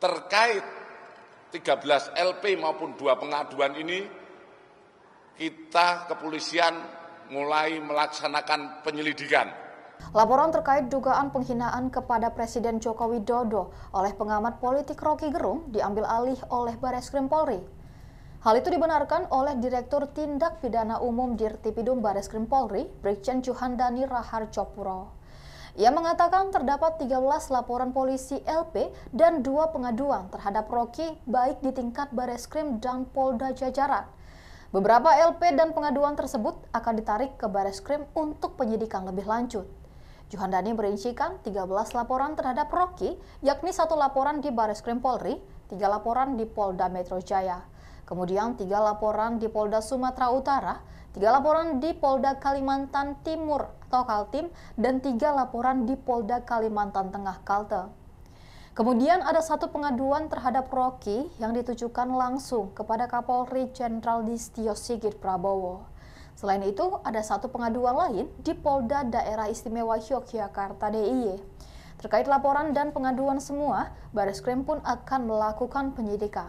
terkait 13 LP maupun dua pengaduan ini kita kepolisian mulai melaksanakan penyelidikan. Laporan terkait dugaan penghinaan kepada Presiden Joko Widodo oleh pengamat politik Rocky Gerung diambil alih oleh Bareskrim Polri. Hal itu dibenarkan oleh Direktur Tindak Pidana Umum Dirtipidum Bareskrim Polri, Brigjen Juhandani Raharjopuro. Ia mengatakan terdapat 13 laporan polisi LP dan dua pengaduan terhadap Rocky baik di tingkat Bareskrim dan Polda Jajaran. Beberapa LP dan pengaduan tersebut akan ditarik ke Bareskrim untuk penyidikan lebih lanjut. Johan Dhani merincikan 13 laporan terhadap Rocky, yakni satu laporan di Bareskrim Polri, tiga laporan di Polda Metro Jaya, kemudian tiga laporan di Polda Sumatera Utara, tiga laporan di Polda Kalimantan Timur atau Kaltim, dan tiga laporan di Polda Kalimantan Tengah Kalte. Kemudian ada satu pengaduan terhadap Rocky yang ditujukan langsung kepada Kapolri Jenderal Distio Sigit Prabowo. Selain itu, ada satu pengaduan lain di Polda Daerah Istimewa Yogyakarta DIY. Terkait laporan dan pengaduan semua, Baris Krim pun akan melakukan penyidikan.